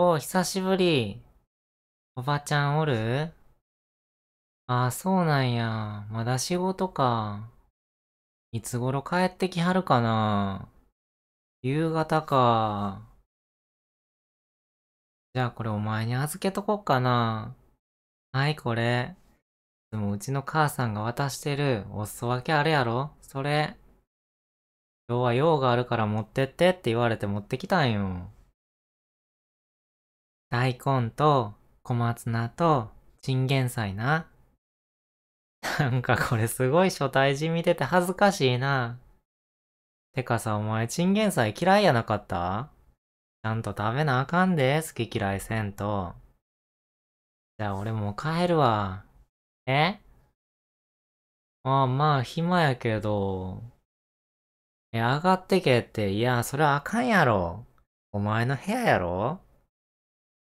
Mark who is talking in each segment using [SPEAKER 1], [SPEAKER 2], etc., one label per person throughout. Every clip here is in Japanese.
[SPEAKER 1] おー、久しぶり。おばちゃん
[SPEAKER 2] おるああ、そうなんや。まだ仕事か。いつ頃帰ってきはるかな夕方か。じゃあこれお前に預けとこっかな。はい、これ。でもうちの母さんが渡してるお裾分けあれやろそれ。今日は用があるから持ってってって言われて持ってきたんよ。大根と小松菜とチンゲン菜な。なんかこれすごい初対人見てて恥ずかしいな。てかさ、お前チンゲン菜嫌いやなかったちゃんと食べなあかんで、好き嫌いせんと。じゃあ俺もう帰るわ。えああまあ暇やけど。え、上がってけって、いや、それはあかんやろ。お前の部屋やろ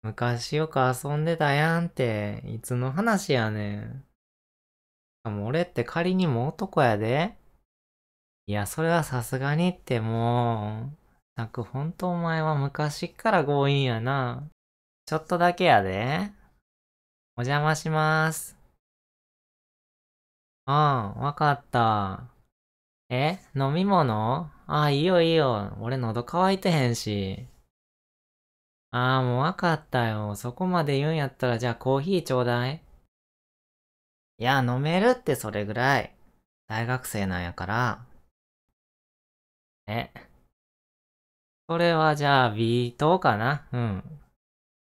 [SPEAKER 2] 昔よく遊んでたやんって、いつの話やねん。俺って仮にも男やで。いや、それはさすがにってもう。たく本当お前は昔っから強引やな。ちょっとだけやで。お邪魔します。ああ、わかった。え飲み物ああ、いいよいいよ。俺喉乾いてへんし。ああ、もう分かったよ。そこまで言うんやったら、じゃあコーヒーちょうだい。いや、飲めるってそれぐらい。大学生なんやから。え。それはじゃあ、美糖かなうん。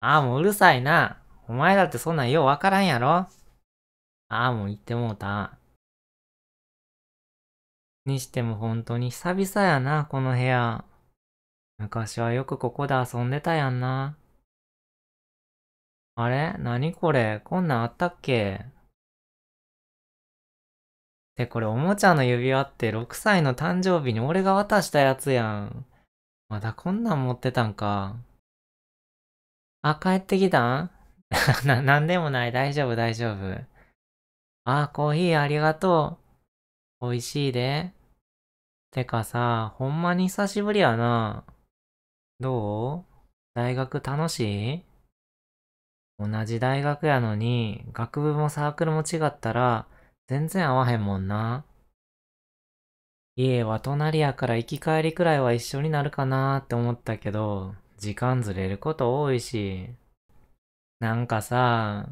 [SPEAKER 2] ああ、もううるさいな。お前だってそんなんようわからんやろああ、もう言ってもうた。にしても本当に久々やな、この部屋。昔はよくここで遊んでたやんな。あれ何これこんなんあったっけで、これおもちゃの指輪って6歳の誕生日に俺が渡したやつやん。まだこんなん持ってたんか。あ、帰ってきたん な、なんでもない。大丈夫、大丈夫。あ、コーヒーありがとう。美味しいで。てかさ、ほんまに久しぶりやな。どう大学楽しい同じ大学やのに、学部もサークルも違ったら、全然合わへんもんな。家は隣やから行き帰りくらいは一緒になるかなーって思ったけど、時間ずれること多いし。なんかさ、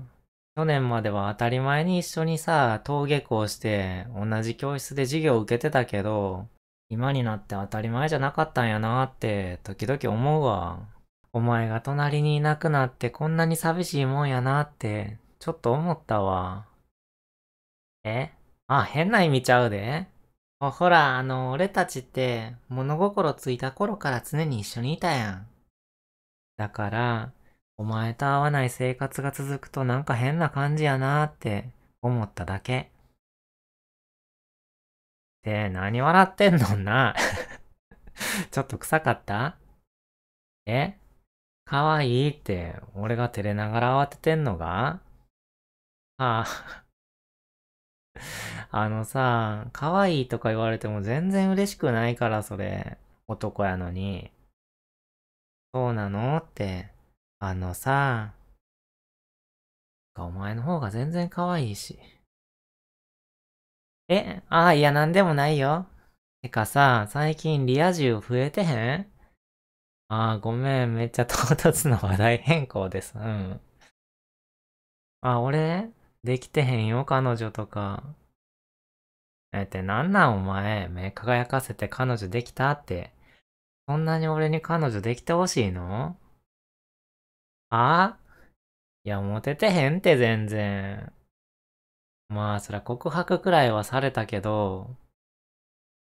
[SPEAKER 2] 去年までは当たり前に一緒にさ、登下校して、同じ教室で授業を受けてたけど、今になって当たり前じゃなかったんやなって時々思うわ。お前が隣にいなくなってこんなに寂しいもんやなってちょっと思ったわ。えあ、変な意味ちゃうで。ほら、あの、俺たちって物心ついた頃から常に一緒にいたやん。だから、お前と会わない生活が続くとなんか変な感じやなーって思っただけ。で、何笑ってんのんな ちょっと臭かったえかわいいって、俺が照れながら慌ててんのがああ あのさ、かわいいとか言われても全然嬉しくないから、それ。男やのに。そうなのって。あのさ、お前の方が全然可愛いし。え、ああ、いや、なんでもないよ。てかさ、最近リア充増えてへんああ、ごめん、めっちゃ唐突な話題変更です。うん。あ、俺できてへんよ、彼女とか。え、ってなんなんお前、目輝かせて彼女できたって。そんなに俺に彼女できてほしいのあいや、モテてへんって全然。まあ、そりゃ告白くらいはされたけど、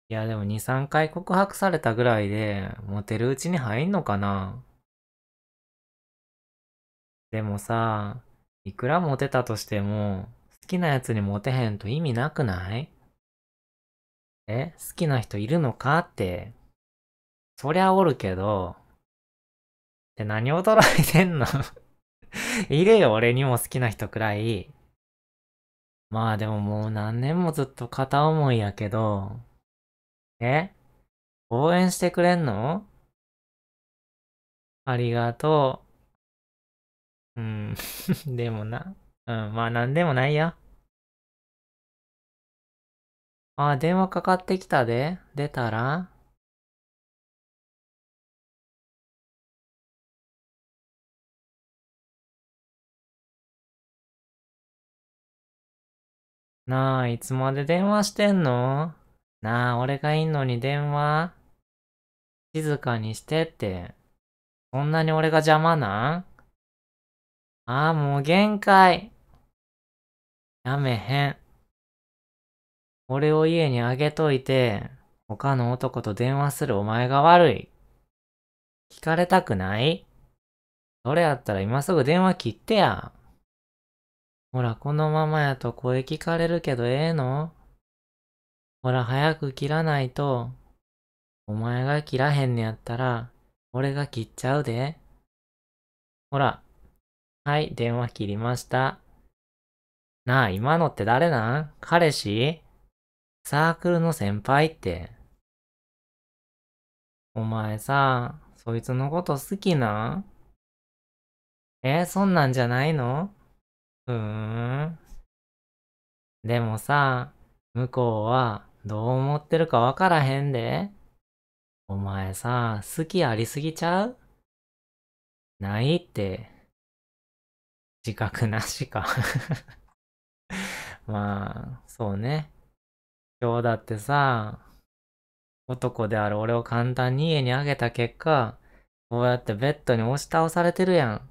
[SPEAKER 2] いや、でも2、3回告白されたぐらいで、モテるうちに入んのかなでもさ、いくらモテたとしても、好きなやつにモテへんと意味なくないえ好きな人いるのかって。そりゃおるけど。って何驚いてんの いるよ、俺にも好きな人くらい。まあでももう何年もずっと片思いやけど、え応援してくれんの
[SPEAKER 1] ありがとう。うん、でもな、うん、まあ何でもないや。あ、電話かかってきたで、出たら
[SPEAKER 2] なあ、いつまで電話してんのなあ、俺がいんのに電話静かにしてって。そんなに俺が邪魔なんああ、もう限界。やめへん。俺を家にあげといて、他の男と電話するお前が悪い。聞かれたくないそれやったら今すぐ電話切ってや。ほら、このままやと声聞かれるけどええのほら、早く切らないと、お前が切らへんのやったら、俺が切っちゃうで。ほら、はい、電話切りました。なあ、今のって誰なん彼氏サークルの先輩って。お前さ、そいつのこと好きなんえ、そんなんじゃないのふーん。でもさ、向こうはどう思ってるかわからへんで。お前さ、好きありすぎちゃうないって。自覚なしか まあ、そうね。今日だってさ、男である俺を簡単に家にあげた結果、こうやってベッドに押し倒されてるやん。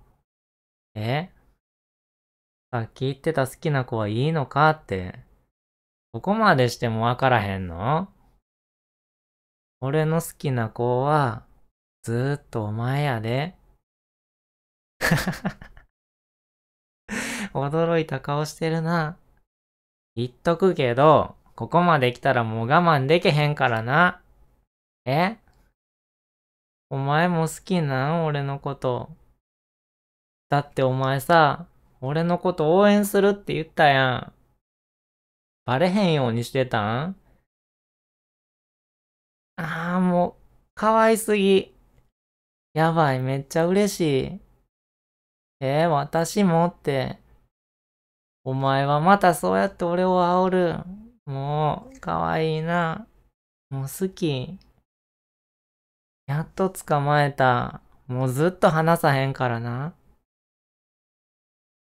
[SPEAKER 2] えさっき言ってた好きな子はいいのかって。ここまでしてもわからへんの俺の好きな子は、ずーっとお前やで。驚いた顔してるな。言っとくけど、ここまで来たらもう我慢できへんからな。えお前も好きなん俺のこと。だってお前さ、俺のこと応援するって言ったやん。バレへんようにしてたん
[SPEAKER 1] ああ、もう、かわいすぎ。や
[SPEAKER 2] ばい、めっちゃ嬉しい。えー、私もって。お前はまたそうやって俺を煽る。もう、かわいいな。もう好き。やっと捕まえた。
[SPEAKER 1] もうずっと話さへんからな。